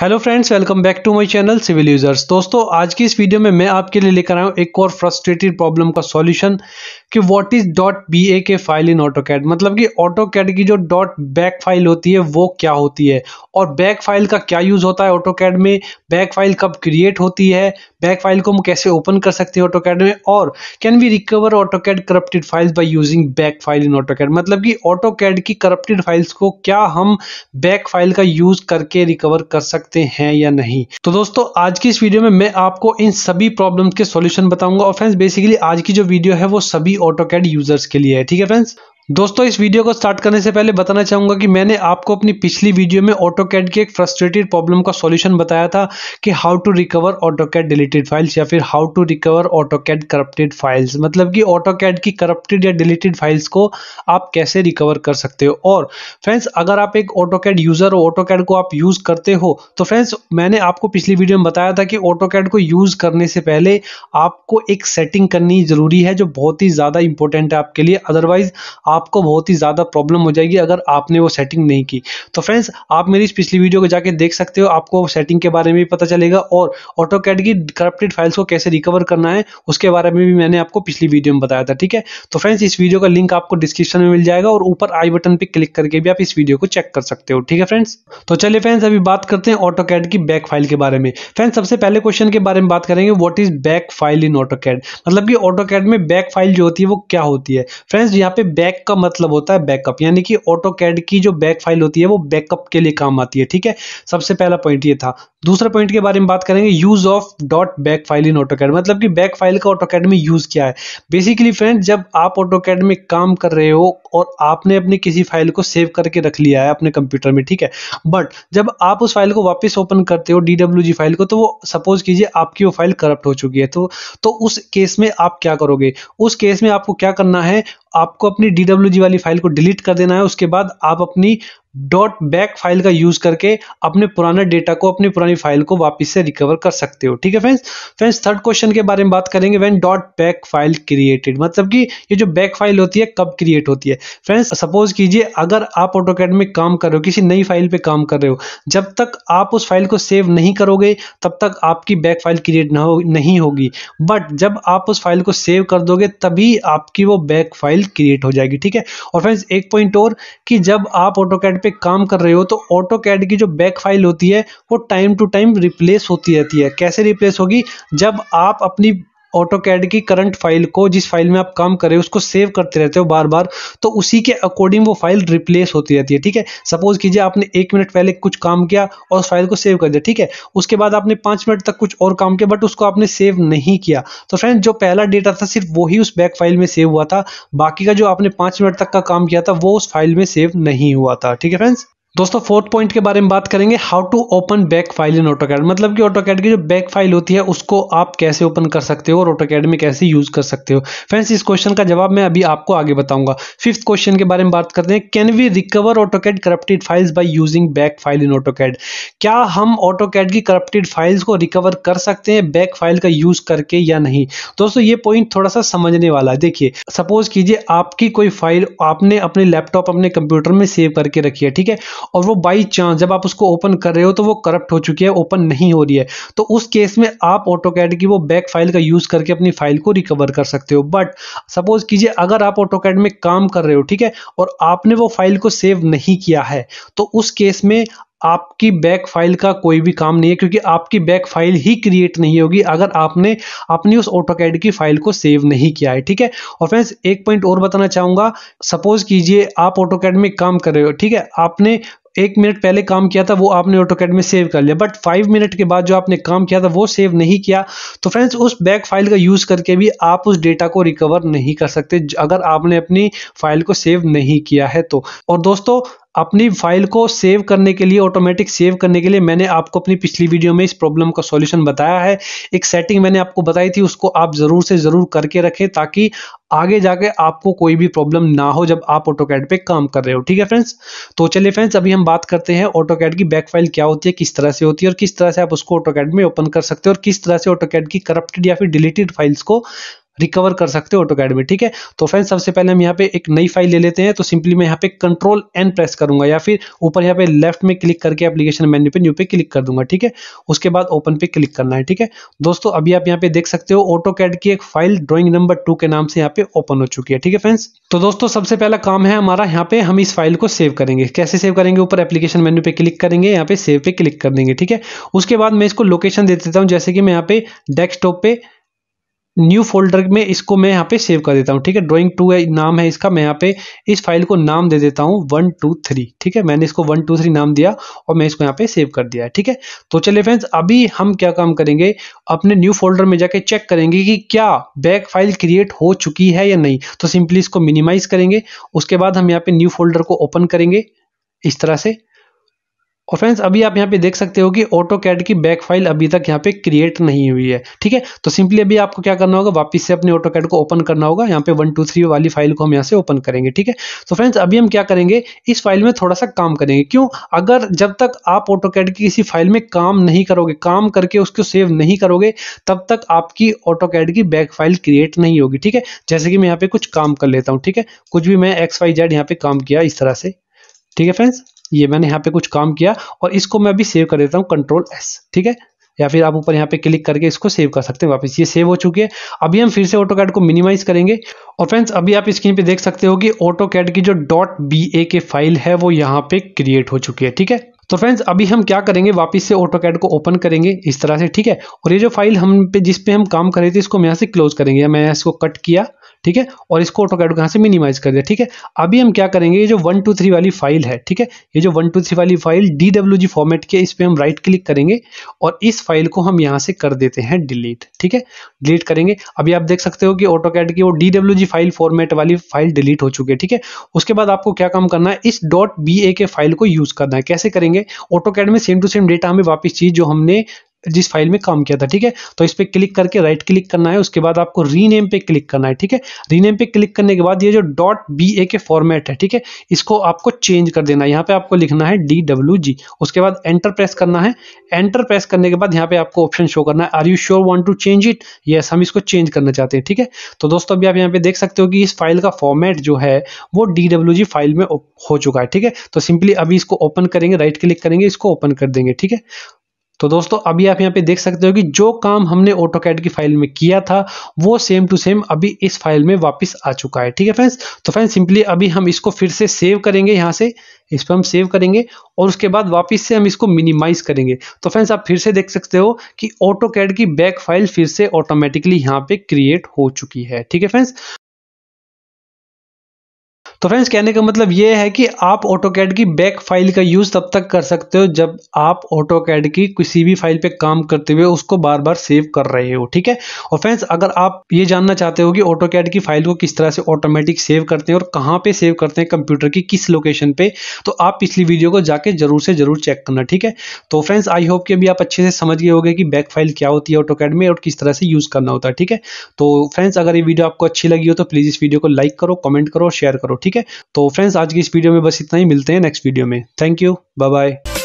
hello friends welcome back to my channel civil users दोस्तों आज की इस वीडियो में मैं आपके लिए लेकर आया हूं एक और फ्रस्ट्रेटेड प्रॉब्लम का सॉल्यूशन कि what is dot B A K file in AutoCAD मतलब कि ऑटो कैड की जो डॉट बैक फाइल होती है वो क्या होती है और बैक फाइल का क्या यूज़ होता है ऑटो कैड में बैक फाइल कब क्रिएट होती है बैक फाइल को हम कैसे ओपन कर सकते हैं ऑटोकैड में और can we recover AutoCAD corrupted files by using back file in AutoCAD मतलब कि ऑटोकैड की करप्टेड फाइल्स को क्या हम बैक फाइल का यूज करके रिकवर कर सकते हैं या नहीं तो दोस्तों आज की इस वीडियो में मैं आपको इन सभी प्रॉब्लम्स के सॉल्यूशन बताऊंगा और फ्रेंड्स बेसिकली आज की जो वीडियो है वो सभी ऑटोकैड यूजर्स के लिए है ठीक है फ्रेंड्स दोस्तों इस वीडियो को स्टार्ट करने से पहले बताना चाहूंगा कि मैंने आपको अपनी पिछली वीडियो में ऑटो कैड की एक फ्रस्ट्रेटेड प्रॉब्लम का सॉल्यूशन बताया था कि how to recover AutoCAD deleted files या फिर how to recover AutoCAD corrupted files मतलब कि ऑटो कैड की करप्टेड या डिलीटेड फाइल्स को आप कैसे रिकवर कर सकते हो और फ्रेंड्स अगर आप एक ऑटो कैड यूज़र हो ऑटो कैड को आप यूज़ करते हो तो फ्रेंड्स मैंने आपको पिछली वीडियो में बताया था कि ऑटो कैड को यूज़ करने से पहले आपको एक सेटिंग करनी ज़रूरी है जो बहुत ही ज़्यादा इंपॉर्टेंट है आपके लिए अदरवाइज आप आपको बहुत ही ज़्यादा प्रॉब्लम हो जाएगी अगर आपने वो सेटिंग नहीं की तो फ्रेंड्स आप मेरी इस पिछली वीडियो को जाके देख सकते हो आपको सेटिंग के बारे में भी पता चलेगा और ऑटो कैड की करप्टेड फाइल्स को कैसे रिकवर करना है उसके बारे में भी मैंने आपको पिछली वीडियो में बताया था ठीक है तो फ्रेंड्स इस वीडियो का लिंक आपको डिस्क्रिप्शन में मिल जाएगा और ऊपर आई बटन पर क्लिक करके भी आप इस वीडियो को चेक कर सकते हो ठीक है फ्रेंड्स तो चलिए फ्रेंड्स अभी बात करते हैं ऑटो कैड की बैक फाइल के बारे में फ्रेंड्स सबसे पहले क्वेश्चन के बारे में बात करेंगे what is back file in AutoCAD मतलब कि ऑटो कैड में बैक फाइल जो होती है वो क्या होती है फ्रेंड्स यहाँ पे बैक का मतलब होता है बैकअप यानी कि ऑटो कैड की जो बैक फाइल होती है वो बैकअप के लिए काम आती है ठीक है सबसे पहला पॉइंट ये था दूसरा पॉइंट के बारे में बात करेंगे use of dot back file in AutoCAD मतलब कि बैक फाइल का ऑटो कैड में यूज क्या है बेसिकली फ्रेंड जब आप ऑटो कैड में काम कर रहे हो और आपने अपने किसी फाइल को सेव करके रख लिया है अपने कंप्यूटर में ठीक है बट जब आप उस फाइल को वापस ओपन करते हो डी फाइल को तो वो सपोज कीजिए आपकी वो फाइल करप्ट हो चुकी है तो, तो उस केस में आप क्या करोगे उस केस में आपको क्या करना है आपको अपनी डी वाली फाइल को डिलीट कर देना है उसके बाद आप अपनी डॉट बैक फाइल का यूज करके अपने पुराने डेटा को अपनी पुरानी फाइल को वापस से रिकवर कर सकते हो ठीक है फ्रेंड्स फ्रेंड्स थर्ड क्वेश्चन के बारे में बात करेंगे when dot back file created मतलब कि ये जो बैक फाइल होती है कब क्रिएट होती है फ्रेंड्स सपोज कीजिए अगर आप ऑटोकैड में काम कर रहे हो किसी नई फाइल पे काम कर रहे हो जब तक आप उस फाइल को सेव नहीं करोगे तब तक आपकी बैक फाइल क्रिएट ना हो नहीं होगी बट जब आप उस फाइल को सेव कर दोगे तभी आपकी वो बैक फाइल क्रिएट हो जाएगी ठीक है और फ्रेंड्स एक पॉइंट और कि जब आप ऑटोकैड पे पे काम कर रहे हो तो ऑटो कैड की जो बैक फाइल होती है वो टाइम टू टाइम रिप्लेस होती रहती है कैसे रिप्लेस होगी जब आप अपनी कैड की करंट फाइल को जिस फाइल में आप काम कर रहे हो उसको सेव करते रहते हो बार बार तो उसी के अकॉर्डिंग वो फाइल रिप्लेस होती रहती है ठीक है सपोज कीजिए आपने एक मिनट पहले कुछ काम किया और उस फाइल को सेव कर दिया ठीक है उसके बाद आपने पांच मिनट तक कुछ और काम किया बट उसको आपने सेव नहीं किया तो फ्रेंड जो पहला डेटा था सिर्फ वही उस बैक फाइल में सेव हुआ था बाकी का जो आपने पांच मिनट तक का काम किया था वो उस फाइल में सेव नहीं हुआ था ठीक है फ्रेंड्स दोस्तों फोर्थ पॉइंट के बारे में बात करेंगे how to open back file in AutoCAD मतलब कि ऑटो कैड की जो बैक फाइल होती है उसको आप कैसे ओपन कर सकते हो और ऑटो कैड में कैसे यूज कर सकते हो फ्रेंड्स इस क्वेश्चन का जवाब मैं अभी आपको आगे बताऊंगा फिफ्थ क्वेश्चन के बारे में बात करते हैं can we recover AutoCAD corrupted files by using back file in AutoCAD क्या हम ऑटो कैड की करप्टेड फाइल्स को रिकवर कर सकते हैं बैक फाइल का यूज करके या नहीं दोस्तों ये पॉइंट थोड़ा सा समझने वाला है देखिए सपोज कीजिए आपकी कोई फाइल आपने अपने लैपटॉप अपने कंप्यूटर में सेव करके रखी है ठीक है और वो बाई चांस जब आप उसको ओपन कर रहे हो तो वो करप्ट हो चुकी है ओपन नहीं हो रही है तो उस केस में आप ऑटो की वो बैक फाइल का यूज़ करके अपनी फाइल को रिकवर कर सकते हो बट सपोज कीजिए अगर आप ऑटो में काम कर रहे हो ठीक है और आपने वो फाइल को सेव नहीं किया है तो उस केस में आपकी बैक फाइल का कोई भी काम नहीं है क्योंकि आपकी बैक फाइल ही क्रिएट नहीं होगी अगर आपने अपनी उस ऑटो कैड की फाइल को सेव नहीं किया है ठीक है और फ्रेंड्स एक पॉइंट और बताना चाहूंगा सपोज कीजिए आप ऑटो कैड में काम कर रहे हो ठीक है आपने एक मिनट पहले काम किया था वो आपने ऑटोकैड में सेव कर लिया बट फाइव मिनट के बाद जो आपने काम किया था वो सेव नहीं किया तो फ्रेंड्स उस बैक फाइल का यूज़ करके भी आप उस डेटा को रिकवर नहीं कर सकते अगर आपने अपनी फाइल को सेव नहीं किया है तो और दोस्तों अपनी फाइल को सेव करने के लिए ऑटोमेटिक सेव करने के लिए मैंने आपको अपनी पिछली वीडियो में इस प्रॉब्लम का सॉल्यूशन बताया है एक सेटिंग मैंने आपको बताई थी उसको आप ज़रूर से ज़रूर करके रखें ताकि आगे जाके आपको कोई भी प्रॉब्लम ना हो जब आप ऑटो कैड पे काम कर रहे हो ठीक है फ्रेंड्स तो चलिए फ्रेंड्स अभी हम बात करते हैं ऑटो कैड की बैक फाइल क्या होती है किस तरह से होती है और किस तरह से आप उसको ऑटो कैड में ओपन कर सकते हो और किस तरह से ऑटो कैड की करप्टेड या फिर डिलीटेड फाइल्स को रिकवर कर सकते हो ऑटो कैड में ठीक है तो फ्रेंड्स सबसे पहले हम यहाँ पे एक नई फाइल ले लेते हैं तो सिंपली मैं यहाँ पे कंट्रोल एन प्रेस करूंगा या फिर ऊपर यहाँ पे लेफ्ट में क्लिक करके एप्लीकेशन मेन्यू पे न्यू पे क्लिक कर दूंगा ठीक है उसके बाद ओपन पे क्लिक करना है ठीक है दोस्तों अभी आप यहाँ पे देख सकते हो ऑटो कैड की एक फाइल ड्रॉइंग नंबर टू के नाम से यहाँ पे ओपन हो चुकी है ठीक है फ्रेंड्स तो दोस्तों सबसे पहला काम है हमारा यहाँ पे हम इस फाइल को सेव करेंगे कैसे सेव करेंगे ऊपर एप्लीकेशन मेन्यू पे क्लिक करेंगे यहाँ पे सेव पे क्लिक कर देंगे ठीक है उसके बाद मैं इसको लोकेशन दे देता हूँ जैसे कि मैं यहाँ पे डेस्कटॉप पे न्यू फोल्डर में इसको मैं यहाँ पे सेव कर देता हूँ ठीक है ड्राइंग टू है नाम है इसका मैं यहाँ पे इस फाइल को नाम दे देता हूँ वन टू थ्री ठीक है मैंने इसको वन टू थ्री नाम दिया और मैं इसको यहाँ पे सेव कर दिया है ठीक है तो चलिए फ्रेंड्स अभी हम क्या काम करेंगे अपने न्यू फोल्डर में जाके चेक करेंगे कि क्या बैक फाइल क्रिएट हो चुकी है या नहीं तो सिंपली इसको मिनिमाइज करेंगे उसके बाद हम यहाँ पे न्यू फोल्डर को ओपन करेंगे इस तरह से और फ्रेंड्स अभी आप यहाँ पे देख सकते हो कि ऑटो कैड की बैक फाइल अभी तक यहाँ पे क्रिएट नहीं हुई है ठीक है तो सिंपली अभी आपको क्या करना होगा वापस से अपने ऑटो कैड को ओपन करना होगा यहाँ पे वन टू थ्री वाली फाइल को हम यहाँ से ओपन करेंगे ठीक है तो फ्रेंड्स अभी हम क्या करेंगे इस फाइल में थोड़ा सा काम करेंगे क्यों अगर जब तक आप ऑटो कैड की किसी फाइल में काम नहीं करोगे काम करके उसको सेव नहीं करोगे तब तक आपकी ऑटो कैड की बैक फाइल क्रिएट नहीं होगी ठीक है जैसे कि मैं यहाँ पे कुछ काम कर लेता हूँ ठीक है कुछ भी मैं एक्स वाई जेड यहाँ पे काम किया इस तरह से ठीक है फ्रेंड्स ये मैंने यहाँ पे कुछ काम किया और इसको मैं अभी सेव कर देता हूँ कंट्रोल एस ठीक है या फिर आप ऊपर यहाँ पे क्लिक करके इसको सेव कर सकते हैं वापस ये सेव हो चुकी है अभी हम फिर से ऑटो कैड को मिनिमाइज करेंगे और फ्रेंड्स अभी आप स्क्रीन पे देख सकते हो कि ऑटो कैड की जो dot B A K file है वो यहाँ पे क्रिएट हो चुकी है ठीक है तो फ्रेंड्स अभी हम क्या करेंगे वापस से ऑटो कैड को ओपन करेंगे इस तरह से ठीक है और ये जो फाइल हम पे जिसपे हम काम कर रहे थे इसको हम यहाँ से क्लोज करेंगे मैं इसको कट किया ठीक है और इसको ऑटोकैड कहाँ से मिनिमाइज कर दिया ठीक है अभी हम क्या करेंगे ये जो वन टू थ्री वाली फाइल है ठीक है ये जो वन टू थ्री वाली file D W G format की इस पर हम राइट क्लिक करेंगे और इस फाइल को हम यहाँ से कर देते हैं डिलीट ठीक है डिलीट करेंगे अभी आप देख सकते हो कि ऑटोकैड की वो D W G file format वाली फाइल डिलीट हो चुकी है ठीक है उसके बाद आपको क्या काम करना है इस dot B A K file को यूज करना है कैसे करेंगे ऑटोकैड में सेम टू सेम डेटा हमें वापस चीज जो हमने जिस फाइल में काम किया था ठीक है तो इस पर क्लिक करके राइट क्लिक करना है उसके बाद आपको रीनेम पे क्लिक करना है ठीक है रीनेम पे क्लिक करने के बाद ये जो डॉट बी ए के फॉर्मेट है ठीक है इसको आपको चेंज कर देना है यहाँ पे आपको लिखना है डी डब्ल्यू जी उसके बाद एंटर प्रेस करना है एंटर प्रेस करने के बाद यहाँ पे आपको ऑप्शन शो करना है are you sure want to change it yes हम इसको चेंज करना चाहते हैं ठीक है तो दोस्तों अभी आप यहाँ पे देख सकते हो कि इस फाइल का फॉर्मेट जो है वो डी डब्ल्यू जी फाइल में हो चुका है ठीक है तो सिंपली अभी इसको ओपन करेंगे राइट क्लिक करेंगे इसको ओपन कर देंगे ठीक है तो दोस्तों अभी आप यहाँ पे देख सकते हो कि जो काम हमने ऑटो कैड की फाइल में किया था वो सेम टू सेम अभी इस फाइल में वापस आ चुका है ठीक है फ्रेंड्स तो फ्रेंड्स सिंपली अभी हम इसको फिर से सेव करेंगे यहाँ से इस पर हम सेव करेंगे और उसके बाद वापस से हम इसको मिनिमाइज करेंगे तो फ्रेंड्स आप फिर से देख सकते हो कि ऑटो कैड की बैक फाइल फिर से ऑटोमेटिकली यहाँ पे क्रिएट हो चुकी है ठीक है फ्रेंड्स तो फ्रेंड्स कहने का मतलब ये है कि आप ऑटो कैड की बैक फाइल का यूज़ तब तक कर सकते हो जब आप ऑटो कैड की किसी भी फाइल पे काम करते हुए उसको बार बार सेव कर रहे हो ठीक है और फ्रेंड्स अगर आप ये जानना चाहते हो कि ऑटो कैड की फाइल को किस तरह से ऑटोमेटिक सेव करते हैं और कहाँ पर सेव करते हैं कंप्यूटर की किस लोकेशन पर तो आप पिछली वीडियो को जाके जरूर से जरूर चेक करना ठीक है तो फ्रेंड्स आई होप कि अभी आप अच्छे से समझ गए होगे कि बैक फाइल क्या होती है ऑटो कैड में और किस तरह से यूज़ करना होता है ठीक है तो फ्रेंड्स अगर ये वीडियो आपको अच्छी लगी हो तो प्लीज़ इस वीडियो को लाइक करो कमेंट करो शेयर करो ठीक ठीक है तो फ्रेंड्स आज की इस वीडियो में बस इतना ही मिलते हैं नेक्स्ट वीडियो में थैंक यू बाय बाय